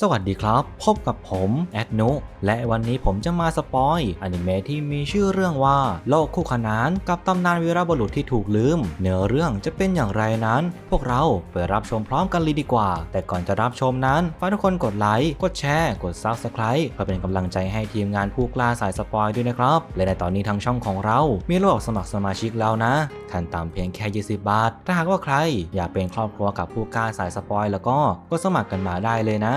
สวัสดีครับ พบกับผมแอดนุและวันนี้ผมจะมาสปอยอนิเมะที่มีชื่อเรื่องว่าโลกคู่ขนานกับตำนานวีรบุรุษที่ถูกลืม เนื้อเรื่องจะเป็นอย่างไรนั้น พวกเราไปรับชมพร้อมกันเลยดีกว่า แต่ก่อนจะรับชมนั้น ฝากทุกคนกดไลค์กดแชร์กดซับสไคร b e เพื่อเป็นกำลังใจให้ทีมงานผู้กล้าสายสปอยด้วยนะครับ และในตอนนี้ทางช่องของเรามีระบบสมัครสมาชิกแล้วนะขั้นต่ำเพียงแค่20บาทถ้าหากว่าใคร อยากเป็นครอบครัวกับผู้กล้าสายสปอย แล้วก็ก็สมัครกันมาได้เลยนะ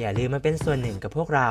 อย่าลืมมาเป็นส่วนหนึ่งกับพวกเรา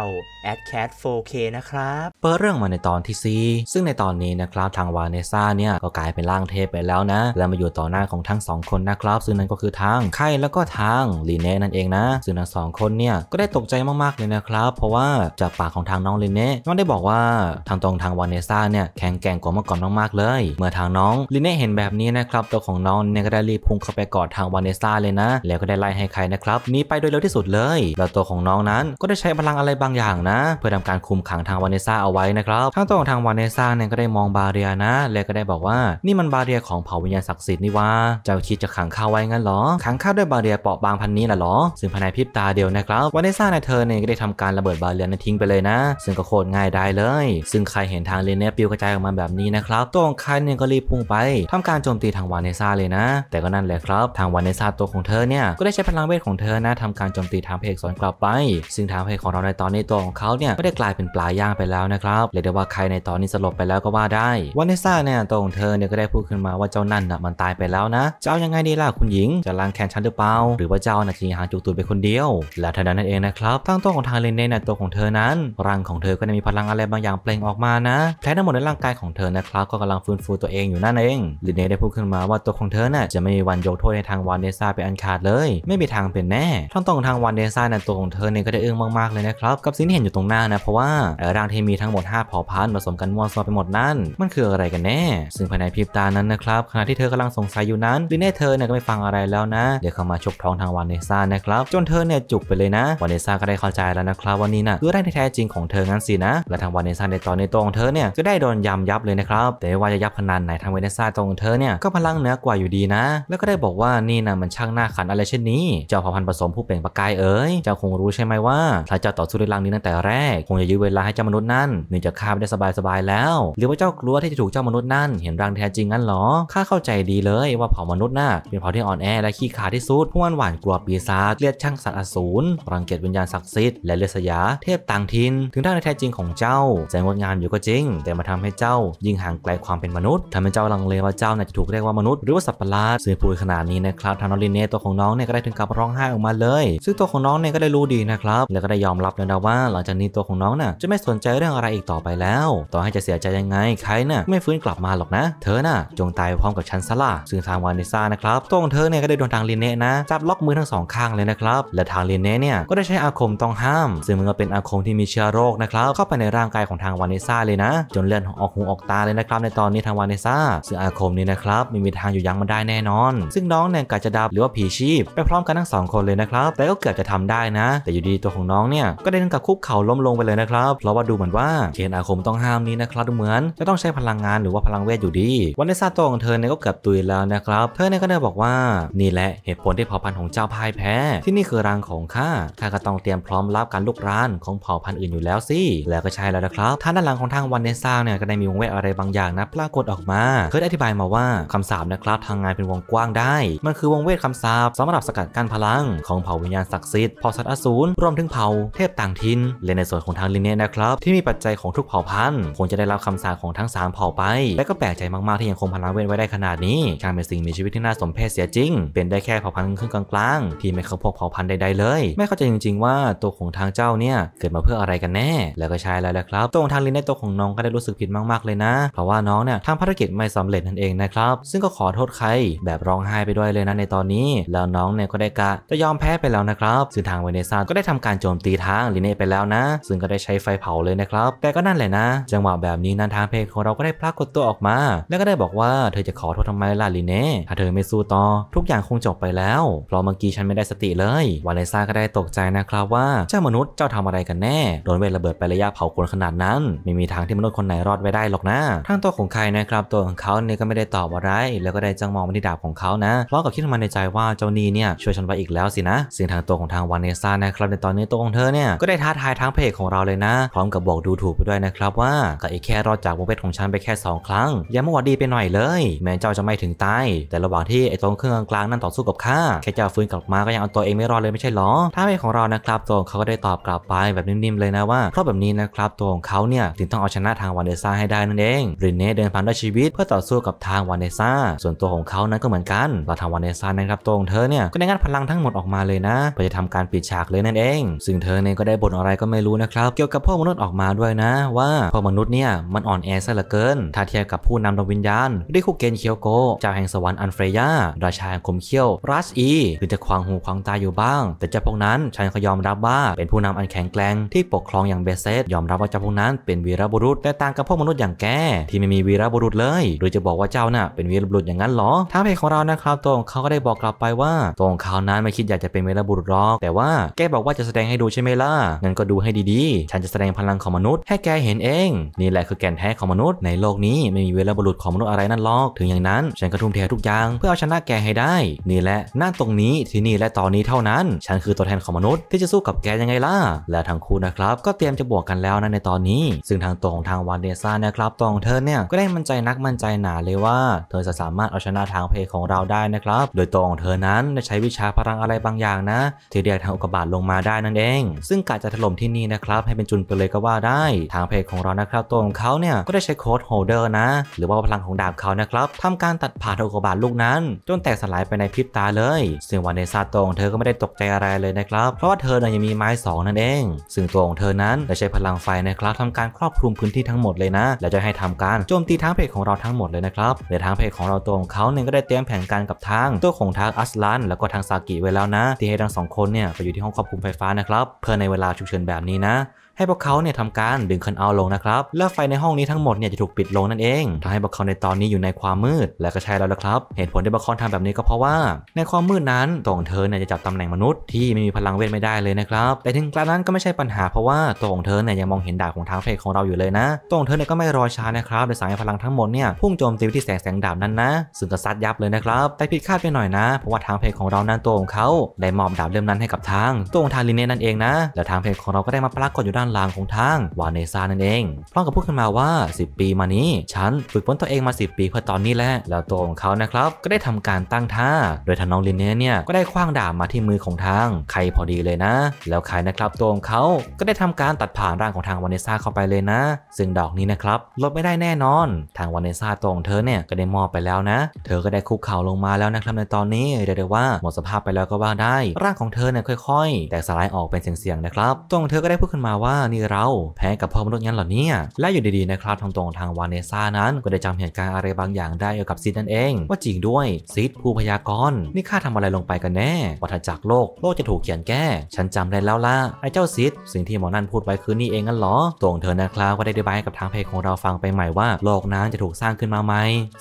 a d cat 4k นะครับเปิดเรื่องมาในตอนที่ 4 ซึ่งในตอนนี้นะครับ ทางวาเนซ่าเนี่ยก็กลายเป็นร่างเทพไปแล้วนะและมาอยู่ต่อหน้าของทั้ง 2 คนนะครับซึ่งนั่นก็คือทางไข่แล้วก็ทางลีเน่นั่นเองนะซึ่งทั้งสองคนเนี่ยก็ได้ตกใจมากๆ เลยนะครับ เพราะว่าจากปากของทางน้องลีเน่ก็ได้บอกว่าทางตรงทางวาเนซ่าเนี่ยแข็งแกร่งกว่าเมื่อก่อนมากๆเลย เมื่อทางน้องลีเน่เห็นแบบนี้นะครับตัวของน้องเนี่ยก็ได้รีบพุ่งเข้าไปกอดทางวาเนซ่าเลยนะแล้วก็ได้ไล่ให้ใครนะครับหนีไปโดยเร็วที่สุดเลย แล้วตัวของน้องนั้นก็ได้ใช้พลังอะไรบางอย่างนะ เพื่อทำการคุมขังทางวาเนซ่าเอาไว้นะครับทางตัวของทางวานเนซ่าเนี่ยก็ได้มองบาเรียนะ และก็ได้บอกว่านี่มันบาเรียของเผ่าวิญญาณศักดิ์สิทธิ์นี่ว่าเจ้าคิดจะขังข้าไว้งั้นหรอขังข้าด้วยบาเรียเปราะบางพันนี้น่ะหรอซึ่งภายในพริบตาเดียวนะครับวานเนซ่าในเธอเนี่ยก็ได้ทำการระเบิดบาเรียนั้นทิ้งไปเลยนะ ซึ่งก็โคตรง่ายได้เลย ซึ่งใครเห็นทางเลนเนี่ยปิวกระจายออกมาแบบนี้นะครับตัวของครเนี่ยก็รีบพุ่งไป ทำการโจมตีทางวานเนซ่าเลยนะ แต่ก็นั่นแหละครับ ทางวานเนซ่าตัวของเธอเนี่ยก็ได้ใช้พลังเวทของเธอนะทำการโจมตีทางเพกสอนกลับไป ซึ่งทางเพกของเราในตอนนี้ตัวของเขาเนี่ยก็ได้กลายเป็นปลาย่างไปแล้วนะครับเรียกได้ว่าใครในตอนนี้สลบไปแล้วก็ว่าได้ วานเสซ่าเนี่ยตรงเธอเนี่ยก็ได้พูดขึ้นมาว่าเจ้านั่นน่ะมันตายไปแล้วนะจะเอายังไงดีล่ะคุณหญิง จะล้างแค้นฉันหรือเปล่าหรือว่าเจ้าน่ะจะหางจุกตูดไปคนเดียว และเท่านั้นเองนะครับ ตั้งต้นของทางเลนเน่น่ตัวของเธอนั้น ร่างของเธอก็ได้มีพลังอะไรบางอย่างเปล่งออกมานะแผลทั้งหมดในร่างกายของเธอนะครับก็กำลังฟื้นฟูตัวเองอยู่นั่นเองเลนเน่ได้พูดขึ้นมาว่าตัวของเธอน่ะจะไม่มีวันยกโทษให้ทางวานเดซ่าไปอันขาดเลย ไม่มีทางเป็นแน่ทั้งตองทางวานเดซ่านตัวของเธอเนี่ยก็ได้เอื้องมากๆเลยนะครับกับสิ่งที่เห็นอยู่ตรงหน้านะเพราะว่าร่างที่มีทั้งหมด5เผ่าพันธุ์ผสมกันมั่วซั่วไปหมดนั่น มันคืออะไรกันแน่ ซึ่งภายในพริบตานั้นนะครับ ขณะที่เธอกำลังสงสัยอยู่นั้นลิเน่เธอเนี่ยก็ไม่ฟังอะไรแล้วนะ เดี๋ยวเข้ามาชกท้องทางวานเนซ่านะครับจนเธอเนี่ยจุกไปเลยนะวานเนซ่าก็ได้เข้าใจแล้วนะครับว่านี่นะคือร่างแท้จริงของเธองั้นสินะและทางวานเนซ่าในตอนในตรงเธอเนี่ยก็ได้โดนยำยับเลยนะครับ แต่ว่าจะยับขนาดไหนทางวานเนซ่าตรงเธอเนี่ยก็พลังเหนือกว่าอยู่ดีนะ แล้วก็ได้บอกว่านี่นะมันช่างหน้าขันอะไรเช่นนี้ เจ้าเผ่าพันธุ์ผสมผู้เปล่งประกายเอ๋ยเจ้าคงรู้ใช่ไหมว่า ถ้าเจ้าต่อสู้ด้วยังนี้ตั้งแต่แรกคงจะยื้อเวลาให้เจ้ามนุษย์นั้นเนื่องจากข้าไม่ได้สบายๆแล้ว หรือว่าเจ้ากลัวที่จะถูกเจ้ามนุษย์นั่น เห็นรังแท้จริงงั้นหรอข้าเข้าใจดีเลยว่าเผ่ามนุษย์น่ะเป็นเผ่าที่อ่อนแอและขี้ขาดที่สุดพวกมันหวานกลัวปีศาจเลียดช่างสัตว์อสูรรังเกียจวิญญาณศักดิ์สิทธิ์และเลือดสยา เทพต่างทินถึงท่านแท้จริงของเจ้าจะงดงามอยู่ก็จริง แต่มาทำให้เจ้ายิ่งห่างไกลความเป็นมนุษย์ทำให้เจ้าลังเลว่าเจ้าน่าจะถูกเรียกว่ามนุษย์หรือว่าสัตว์ประหลาดสื่อพูดขนาดนี้นะครับทานอรินเน่ตัวของน้องเนี่ยก็ได้ถึงกับร้องไห้ออกมาเลย ซึ่งตัวของน้องเนี่ยก็ได้รู้ดีนะครับแลวก็ได้ยอมรับแล้วนะว่าหลังจากนี้ตัวของน้องน่ะจะไม่สนใจเรื่องอะอะไรอีกต่อไปแล้ว ต่อให้จะเสียใจยังไงใครนะ่ะไม่ฟื้นกลับมาหรอกนะ เธอน่ะจงตายพร้อมกับฉันซะล่ะซึ่งทางวานิซ่านะครับตัวของเธอเนี่ยก็ได้โดนทางลินเน่นะจับล็อกมือทั้งสอง ข้างเลยนะครับและทางลินเน่เนี่ยก็ได้ใช้อาคมต้องห้าม ซึ่งมันก็เป็นอาคมที่มีเชื้อโรคนะครับเข้าไปในร่างกายของทางวานิซ่าเลยนะ จนเลือดออกหูออกตาเลยนะครับในตอนนี้ทางวานิซ่าซึ่งอาคมนี้นะครับไม่มีทางอยู่ยั้งมันได้แน่นอน ซึ่งน้องเนี่ยกาจะดับหรือว่าผีชีพไปพร้อมกันทั้งสอง คนเลยนะครับแต่ก็เกือบจะทำได้นะ แต่อยู่ดีตัวของน้องเนี่ยก็ได้ถึงกับคุกเข่าล้มลงไปเลยนะครับ เพราะว่าดูเหมือนว่าเขนอาคมต้องห้ามนี้นะครับเหมือน จะต้องใช้พลังงานหรือว่าพลังเวทอยู่ดี วันในซาโตของเธอเนี่ยก็เกือบตุยแล้วนะครับเธอเนี่ยก็ได้บอกว่านี่แหละเหตุผลที่เผ่าพันธุ์ของเจ้าพ่ายแพ้ที่นี่คือรังของข้าข้าก็ต้องเตรียมพร้อมรับการลุกราน ของเผ่าพันธุ์อื่นอยู่แล้วสิแล้วก็ใช่แล้วนะครับท่านด้านหลังของทางวันในซาเนี่ยก็ได้มีวงเวทอะไรบางอย่างนะปรากฏออกมาเธอได้อธิบายมาว่าคำสาบนะครับทางงานเป็นวงกว้างได้ มันคือวงเวทคำสาบสำหรับสกัดกั้นพลังของเผ่าวิญญาณศักดิ์สิทธิ์เผ่าสัตว์อสูรรวมถึงเผ่าเทพต่างถิ่นและในส่วนของทางลินเน่นะครับที่มีปัจใจของทุกเผ่าพันธุ์ควรจะได้รับคำสาปของทั้ง 3 เผ่าไป และก็แปลกใจมากๆ ที่ยังคงพลังเวทไว้ได้ขนาดนี้ช่างเป็นสิ่งมีชีวิตที่น่าสมเพชเสียจริง เป็นได้แค่เผ่าพันธุ์ครึ่งกลาง ๆ ที่ไม่เข้าพวกเผ่าพันธุ์ใด ๆ เลย ไม่เข้าใจจริง ๆ ว่าตัวของทางเจ้าเนี่ย เกิดมาเพื่ออะไรกันแน่ แล้วก็ใช่แล้วละครับตัวของทางลินในตัวของน้องก็ได้รู้สึกผิดมาก ๆ เลยนะเพราะว่าน้องเนี่ยทำภารกิจไม่สำเร็จนั่นเองนะครับ ซึ่งก็ขอโทษใครแบบร้องไห้ไปด้วยเลยนะ ในตอนนี้แล้วน้องเนี่ยก็ได้กะจะยอมแพ้ไปแล้วนะครับซึ่งทางเวเนซ่าก็ได้ทำการโจมตีทางลินเน่ไปแล้วนะ ซึ่งก็ได้ใช้ไฟเผาเลยนะครับแต่ก็นั่นแหละนะ จังหวะแบบนี้นันทางเพจของเราก็ได้พลากดตัวออกมา แล้วก็ได้บอกว่าเธอจะขอโทษทำไมล่ะลีเน่ถ้าเธอไม่สู้ต่อ ทุกอย่างคงจบไปแล้ว เพราะเมื่อกี้ฉันไม่ได้สติเลย วาเลซ่าก็ได้ตกใจนะครับว่าเจ้ามนุษย์เจ้าทำอะไรกันแน่ โดนเวทระเบิดไประยะเผาขนขนาดนั้น ไม่มีทางที่มนุษย์คนไหนรอดไว้ได้หรอกนะทั้งตัวของใครนะครับตัวของเขาเนี่ยก็ไม่ได้ตอบอะไรแล้วก็ได้จ้องมองมาที่ดาบของเขานะพร้อมกับคิดมาในใจว่าเจ้านีเนี่ยช่วยฉันไว้อีกแล้วสินะสิ่งทางตัวของทางวาเลซ่านะครับในตอนนี้ตัวของเธอเนี่ยก็ได้ท้าทายท้งเพจของเราเลยนะ พร้อมกับบอกดูถูกไปด้วยนะครับว่าก็ไอ้แค่รอดจากวงเวทของฉันไปแค่ 2 ครั้งยังไม่หวัดดีไปหน่อยเลย แม้เจ้าจะไม่ถึงตายแต่ระหว่างที่ไอ้ตรงเครื่องกลางนั่นต่อสู้กับข้าแค่เจ้าฟื้นกลับมาก็ยังเอาตัวเองไม่รอดเลยไม่ใช่หรอ ถ้าเป็นของเรานะครับตัวงเขาก็ได้ตอบกลับไปแบบนิ่มๆเลยนะว่าเพราะแบบนี้นะครับตัวของเขาเนี่ยถึงต้องเอาชนะทางวานเดซ่าให้ได้นั่นเองรินเน่เดินผ่านด้วยชีวิตเพื่อต่อสู้กับทางวานเดซ่าส่วนตัวของเขานั้นก็เหมือนกันเราทางวานเดซ่านะครับตัวของเธอเนี่ยก็ได้งัดพลังทั้งหมดออกมาเลยนะเพื่อจะทำการปิดฉากเลยนั่นเอง ซึ่งเธอเนี่ยก็ได้บ่นอะไรก็ไม่รู้นะครับ เกี่ยวกับพวกมนุษย์ออกมาด้วยยนะว่าพวกมนุษย์เนี่ย มันอ่อนแอซะเหลือเกิน ถ้าเทียบกับผู้นำดวงวิญญาณ ได้คู่เกนเคียวโกจากแห่งสวรรค์อันเฟรยาราชาแห่งคมเขี้ยวรัสอีถึงจะควางหูควางตาอยู่บ้าง แต่เจ้าพวกนั้น ฉันก็ยอมรับว่า เป็นผู้นำอันแข็งแกร่งที่ปกครองอย่างเบสเซต ยอมรับว่าเจ้าพวกนั้นเป็นวีรบุรุษแต่ต่างกับพวกมนุษย์อย่างแกที่ไม่มีวีรบุรุษเลยหรือจะบอกว่าเจ้าน่ะเป็นวีรบุรุษอย่างนั้นหรอท้าเพจของเรานะครับ ตรงเขาก็ได้บอกกลับไปว่า ตรงเขานั้นไม่คิดอยากจะเป็นวีรบุรุษหรอกแต่ว่าแกบอกว่าจะแสดงให้ดูใช่ไหมล่ะงั้นก็ดูให้ดีๆฉันจะแสดงพลังของมนุษให้แกเห็นเอง นี่แหละคือแก่นแท้ของมนุษย์ในโลกนี้ไม่มีเวลาบุรุษของมนุษย์อะไรนั่นหรอกถึงอย่างนั้น ฉันก็ทุ่มเททุกอย่างเพื่อเอาชนะแกให้ได้ นี่แหละหน้าตรงนี้ที่นี่และตอนนี้เท่านั้น ฉันคือตัวแทนของมนุษย์ที่จะสู้กับแกยังไงล่ะ และทั้งคู่นะครับ ก็เตรียมจะบวกกันแล้วนะในตอนนี้ ซึ่งทางตรองทางวานเดซ่านะครับตรของเธอเนี่ยก็ได้มั่นใจนักมั่นใจหนาเลยว่า เธอจะสามารถเอาชนะทางเพลของเราได้นะครับ โดยตรของเธอนั้นใช้วิชาพลังอะไรบางอย่างนะที่เรียกทางอุกกาบาตลงมาได้นั่นเองซึ่งกาจะถล่มที่นี่นะครับให้เป็นจุนไปเลยก็ว่าได้ทางเพจของเรานะครับตัวของเขาเนี่ยก็ได้ใช้โค้ดโฮเดอร์นะหรือว่าพลังของดาบเขานะครับทำการตัดผ่านโอโกบาทลูกนั้น จนแตกสลายไปในพริบตาเลย ซึ่งวันเนซาตัวของเธอก็ไม่ได้ตกใจอะไรเลยนะครับเพราะว่าเธอน่ยยังมีไม้2นั่นเองซึ่งตัวของเธอนั้น ได้ใช้พลังไฟนะครับทำการครอบคลุมพื้นที่ทั้งหมดเลยนะ และจะให้ทำการโจมตีทางเพจของเราทั้งหมดเลยนะครับในทางเพจของเราตัวของเขาเนี่ยก็ได้เตรียมแผนการกับทาง ตัวของทางอัสลันแล้วก็ทางซากิไว้แล้วนะ ที่ให้ทั้งสองคนเนี่ยไปอยู่ที่ห้องควบคุมไฟฟ้านะครับเพื่อในเวลาฉุกเฉินแบบนี้นะให้พวกเขาเนี่ยทำการดึงคันเอาลงนะครับและไฟในห้องนี้ทั้งหมดเนี่ยจะถูกปิดลงนั่นเองทำให้พวกเขาในตอนนี้อยู่ในความมืดและก็ใช่แล้วละครับ เหตุผลที่พวกเขาทำแบบนี้ก็เพราะว่า ในความมืดนั้นตัวของเธอเนี่ยจะจับตำแหน่งมนุษย์ที่ไม่มีพลังเวทไม่ได้เลยนะครับแต่ถึงกระนั้นก็ไม่ใช่ปัญหาเพราะว่าตัวของเธอเนี่ยยังมองเห็นดาบของทางเพลของเราอยู่เลยนะตัวของเธอเนี่ยก็ไม่รอช้านะครับโดยสายพลังทั้งหมดเนี่ยพุ่งโจมตีที่แสงแสงดาบนั้นนะซึ่งก็ซัดยับเลยนะครับแต่ผิดคาดไปหน่อยนะ เพราะว่าทางเพลของเรานั้นตัวของเขาได้มอบดาบเล่มนั้นให้กับทางตัวของทางลินเน่นั่นเองนะแล้วทางเพกของเราก็ได้มาปรากฏอยู่ด้ด้านล่างของทางวานเนซ่านั่นเองพร้อมกับพูดขึ้นมาว่า 10 ปีมานี้ ฉันฝึกฝนตัวเองมา 10 ปีเพื่อตอนนี้แหละแล้วตัวของเขานะครับก็ได้ทำการตั้งท่าโดยทางน้องลินเน่เนี่ยก็ได้คว้างดาบมาที่มือของทาง ใครพอดีเลยนะ แล้วใครนะครับตัวของเขาก็ได้ทำการตัดผ่านร่างของทางวานเนซ่าเข้าไปเลยนะ ซึ่งดอกนี้นะครับลดไม่ได้แน่นอน ทางวานเนซ่าตัวของเธอเนี่ยก็ได้มอบไปแล้วนะ เธอก็ได้คุกเข่าลงมาแล้วนะครับในตอนนี้เรียกได้ว่าหมดสภาพไปแล้วก็ว่าได้ร่างของเธอเนี่ยค่อยๆ แตกสลายออกเป็นเสียงๆนะครับตัวของเธอก็ได้พูดขึ้นมาว่าานี่เราแพ้กับพ่อมนุษย์งั้นเหรอเนี่ย และอยู่ดีๆนะครับทางตรงทางวานเนซ่านั้น ก็ได้จำเหตุการณ์อะไรบางอย่างได้เกี่ยวกับซิดนั่นเอง ว่าจริงด้วยซิดผู้พยากรณ์นี่ข้าทำอะไรลงไปกันแน่ วัฏจักรโลกโลกจะถูกเขียนแก้ ฉันจำได้แล้วล่ะไอ้เจ้าซิดสิ่งที่หมอนั่นพูดไว้คือนี่เองงั้นเหรอตรงเธอนะครับก็ได้ด้ใบายกับทางเพจของเราฟังไปใหม่ว่า โลกนั้นจะถูกสร้างขึ้นมาไหม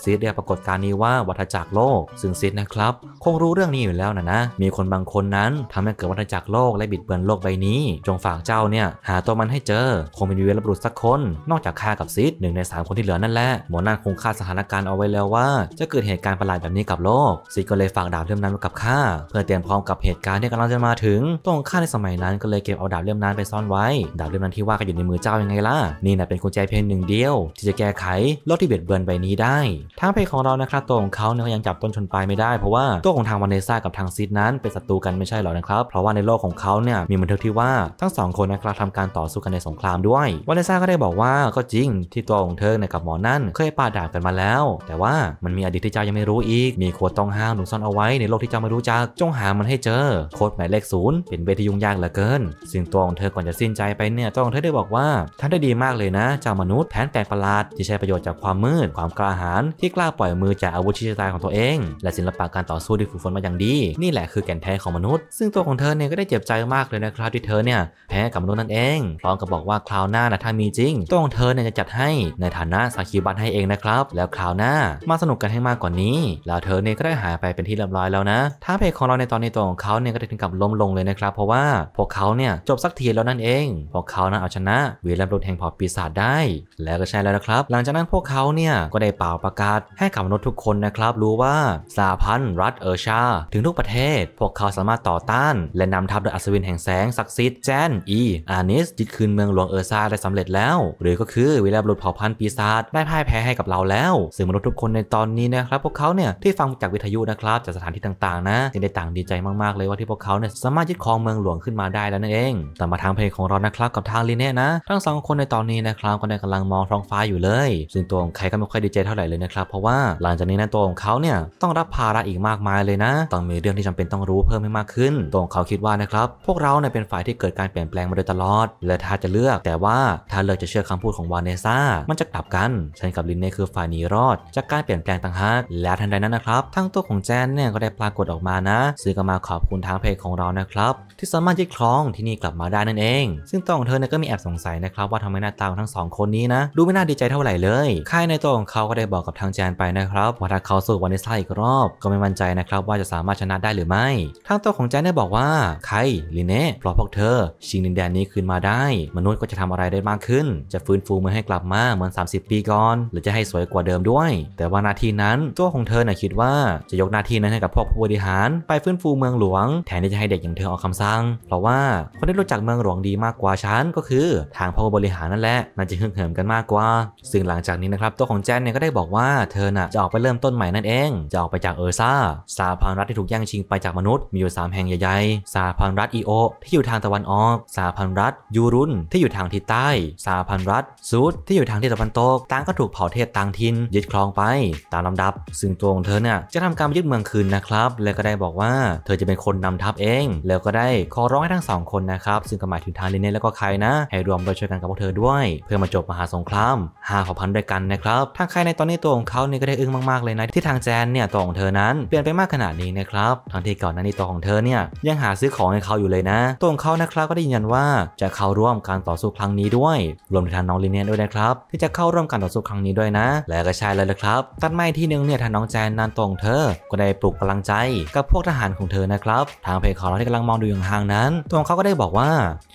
ซิดได้ปรากฏการณ์นี้ว่า วัฏจักรโลก ซึ่งซิดนะครับ คงรู้เรื่องนี้อยู่แล้วนะนะมีคนบางคนนั้นทำให้เกิดวัฏจักรโลกและบิดเบือนโลกใบนี้ จงฝากเจ้าเนี่ยหาตัวมันให้เจอ คงเป็นวีรบุรุษสักคนนอกจากข้ากับซิดหนึ่งใน 3 คนที่เหลือนั่นแหละ หมอนั่นคงคาดสถานการณ์เอาไว้แล้วว่า จะเกิดเหตุการณ์ประหลาดแบบนี้กับโลกซิดก็เลยฝากดาบเล่มนั้นไว้กับข้าเพื่อเตรียมพร้อม กับเหตุการณ์ที่กำลังจะมาถึงตัวของข้าในสมัยนั้นก็เลยเก็บเอาดาบเล่มนั้นไปซ่อนไว้ดาบเล่มนั้นที่ว่าก็อยู่ในมือเจ้ายังไงล่ะนี่นะเป็นกุญแจเพียงหนึ่งเดียว ที่จะแก้ไขโลกที่เบียดเบือนใบนี้ได้ทางเพจของเรานะครับตัวของเขาเนี่ยยังจับต้นชนปลายไม่ได้เพราะว่าตัวของทางวานเนซ่ากับทางซิดนั้นเป็นศัตรูกันไม่ใช่หรอนะครับเพราะว่าในโลกของเขาเนี่ยมีบันทึกที่ว่าทั้งสองคนนะครับทำการต่อสู้กันในสงครามด้วยวาเลซ่าก็ได้บอกว่าก็จริงที่ตัวของเธอในกับหมอนั่นเคยปาดาบกันมาแล้ว แต่ว่ามันมีอดีตที่เจ้ายังไม่รู้อีก มีโคดต้องห้ามหนุนซ่อนเอาไว้ ในโลกที่เจ้าไม่รู้จัก จงหามันให้เจอ โคดหมายเลขศูนย์เป็นเวทียุ่งยากเหลือเกินสิ่งตัวของเธอก่อนจะสิ้นใจไปเนี่ยตัวของเธอได้บอกว่าท่านได้ดีมากเลยนะเจ้ามนุษย์แผนแปลกประหลาดที่ใช้ประโยชน์จากความมืดความกล้าหาญที่กล้าปล่อยมือจากอาวุธชี้ชะตายของตัวเอง และศิลปะการต่อสู้ที่ฝึกฝนมาอย่างดี นี่แหละคือแก่นแท้ของมนุษย์ ซึ่งตัวของเธอเนี่ยก็ได้เจ็บใจมากเลยนะครับที่เธอเนี่ยแพ้กับมนุษย์นั่นเองพร้อมกับบอกว่าคราวหน้านะถ้ามีจริงตัวของเธอเนี่ยจะจัดให้ในฐานะสกคิบันให้เองนะครับ แล้วคราวหน้ามาสนุกกันให้มากกว่านี้ แล้วเธอเนี่ยก็ได้หายไปเป็นที่เรียบร้อยแล้วนะท้าเพจของเราในตอนนี้ตัวของเขาเนี่ยก็ได้ถึงกับล้มลงเลยนะครับ เพราะว่าพวกเขาเนี่ยจบสักทีแล้วนั่นเองพวกเขานะเอาชนะเวรบุรุษแห่งพอปีศาจได้ แล้วก็ใช่แล้วนะครับหลังจากนั้นพวกเขาเนี่ยก็ได้เป่าประกาศให้กับมนุษย์ทุกคนนะครับ รู้ว่าสาพันธ์รัฐเออชา ถึงทุกประเทศ พวกเขาสามารถต่อต้าน และนำทัพโดยอัศวินแห่งแสงศักดิ์สิทธิ์แจนอีอานิสยึดคืนเมืองหลวงเออร์ซาได้สำเร็จแล้ว หรือก็คือวิลาบรุษเผ่าพันธุ์ปีศาจได้พ่ายแพ้ให้กับเราแล้ว ซึ่งมนุษย์ทุกคนในตอนนี้นะครับ พวกเขาเนี่ยที่ฟังจากวิทยุนะครับจากสถานที่ต่างๆนะจึงได้ต่างดีใจมากๆเลยว่าที่พวกเขาเนี่ยสามารถยึดครองเมืองหลวงขึ้นมาได้แล้วนั่นเอง แต่มาทางเพลงของเรานะครับกับทางลิเน่นะทั้งสองคนในตอนนี้นะครับก็ได้กำลังมองท้องฟ้าอยู่เลย ซึ่งตัวของใครก็ไม่ค่อยดีใจเท่าไหร่เลยนะครับเพราะว่าหลังจากนี้นะตัวของเขาเนี่ยต้องรับภาระอีกมากมายเลยนะต้องมีเรื่องที่จำเป็นต้องรู้เพิ่มให้มากขึ้นตัวของเขาคิดว่านะครับพวกเราเนี่ยเป็นฝ่ายที่เกิดการเปลี่ยนแปลงมาโดยตลอดและทาจะเลือกแต่ว่า ถ้าเลือกจะเชื่อคำพูดของวานเนซ่ามันจะกลับกันฉันกับลินเน่คือฝ่ายหนีรอดจากการเปลี่ยนแปลงต่างหากและทันใดนั้นนะครับ ทั้งตัวของแจนเนี่ยก็ได้ปรากฏออกมานะซึ่งก็มาขอบคุณทางเพจของเรานะครับ ที่สามารถยึดครองที่นี่กลับมาได้นั่นเอง ซึ่งตัวของเธอเนี่ยก็มีแอบสงสัยนะครับว่าทำไมหน้าตาของทั้งสองคนนี้นะดูไม่น่าดีใจเท่าไหร่เลยค่ายในตัวของเขาก็ได้บอกกับทางแจนไปนะครับว่าถ้าเขาสู้วานเนซ่าอีกรอบก็ไม่มั่นใจนะครับว่าจะสามารถชนะได้หรือไม่ทั้งตัวของแจนได้บอกว่าใครลินเน่เพราะพวกเธอชิงดินแดนนี้คืนมาได้ได้มนุษย์ก็จะทำอะไรได้มากขึ้น จะฟื้นฟูมือให้กลับมาเหมือน 30 ปีก่อน หรือจะให้สวยกว่าเดิมด้วย แต่ว่านาทีนั้นตัวของเธอน่ะคิดว่า จะยกหน้าที่นั้นให้กับพวกผู้บริหาร ไปฟื้นฟูเมืองหลวงแทนที่จะให้เด็กอย่างเธอออกคำสั่ง เพราะว่าคนที่รู้จักเมืองหลวงดีมากกว่าฉันก็คือ ทางผู้บริหารนั่นแหละน่าจะฮึ่งเหิมกันมากกว่า ซึ่งหลังจากนี้นะครับตัวของแจนเนี่ยก็ได้บอกว่าเธอน่ะจะออกไปเริ่มต้นใหม่นั่นเอง จะออกไปจากเออร์ซาสาพันรัฐที่ถูกแย่งชิงไปจากมนุษย์มีอยู่3แห่งใหญ่ๆสาพันรัฐอีโอที่อยู่ทางตะวันออกสาพันรัฐยูรุนที่อยู่ทางทิศใต้ซาพันรัฐซูดที่อยู่ทางทิศตะวันตกต่างก็ถูกเผ่าเทศต่างถิ่นยึดครองไปตามลำดับ ซึ่งตัวของเธอเนี่ยจะทำการยึดเมืองคืนนะครับและก็ได้บอกว่าเธอจะเป็นคนนำทัพเอง แล้วก็ได้ขอร้องให้ทั้งสองคนนะครับซึ่งก็หมายถึงทางเลเน่และก็ใครนะ ให้รวมโดยช่วยกันกับพวกเธอด้วย เพื่อมาจบมหาสงครามหาเผ่าพันธุ์ด้วยกันนะครับทางใครในตอนนี้ตัวของเขาเนี่ยก็ได้อึ้งมากๆเลยนะที่ทางแจนเนี่ยตัวของเธอนั้นเปลี่ยนไปมากขนาดนี้นะครับทั้งที่ก่อนหน้านี้ตัวของเธอเนี่ยยังหาซื้อของให้เขาอยู่เลยนะตัวของเขานะครับก็ได้ยืนยันว่าจะเเข้าร่วมการต่อสู้ครั้งนี้ด้วย รวมถึงทางน้องลิเนียนด้วยนะครับที่จะเข้าร่วม การต่อสู้ครั้งนี้ด้วยนะ และก็ใช่เลยละครับ ตัดไม้ที่นึ่งเนี่ยทางน้องแจนนันตรงเธอ ก็ได้ปลุกกาลังใจกับพวกทหารของเธอนะครับทางเพคของเราที่กำลังมองดูอย่างห่างนั้นตัวเขาก็ได้บอกว่า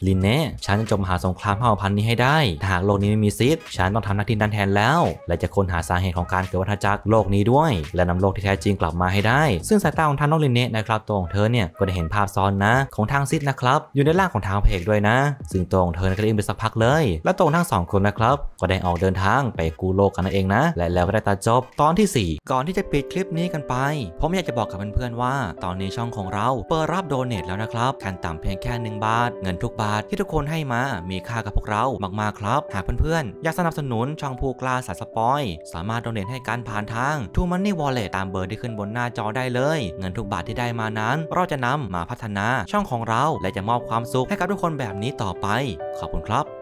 ลินเน่ฉันจะจมหาสงครามเผ่าพันธุ์นี้ให้ได้ หากโลกนี้ไม่มีซิดฉันต้องทำหน้าที่นั้นแทนแล้ว และจะค้นหาสาเหตุของการเกิดวัฏจักรโลกนี้ด้วย และนำโลกที่แท้จริงกลับมาให้ได้ ซึ่งสายตาของทางน้องลินเน่นะครับตัวของเธอเนี่ยก็ได้เห็นภาพซ้อนนะของทางซิดนะครับอยู่ในร่างของทางเพคด้วยนะซึ่งตรงเธอก็ได้ยินไปสักพักเลย และตรงทั้งสองคนนะครับก็ได้ออกเดินทางไปกู้โลกกันนั่นเองนะและแล้วก็ได้ตาจบตอนที่ 4 ก่อนที่จะปิดคลิปนี้กันไปผมอยากจะบอกกับเพื่อนๆว่า ตอนนี้ช่องของเราเปิดรับโดเนทแล้วนะครับขั้นต่ำเพียงแค่1บาท เงินทุกบาทที่ทุกคนให้มามีค่ากับพวกเรามากๆครับ หากเพื่อนๆอยากสนับสนุนช่องผู้กล้าสายสปอยสามารถโดเนทให้การผ่านทาง t ูมันนี่วอลเล็ตตามเบอร์ที่ขึ้นบนหน้าจอได้เลย เงินทุกบาทที่ได้มานั้น เราจะนำมาพัฒนาช่องของเราและจะมอบความสุขให้กับทุกคนแบบนี้ต่อไปไปขอบคุณครับ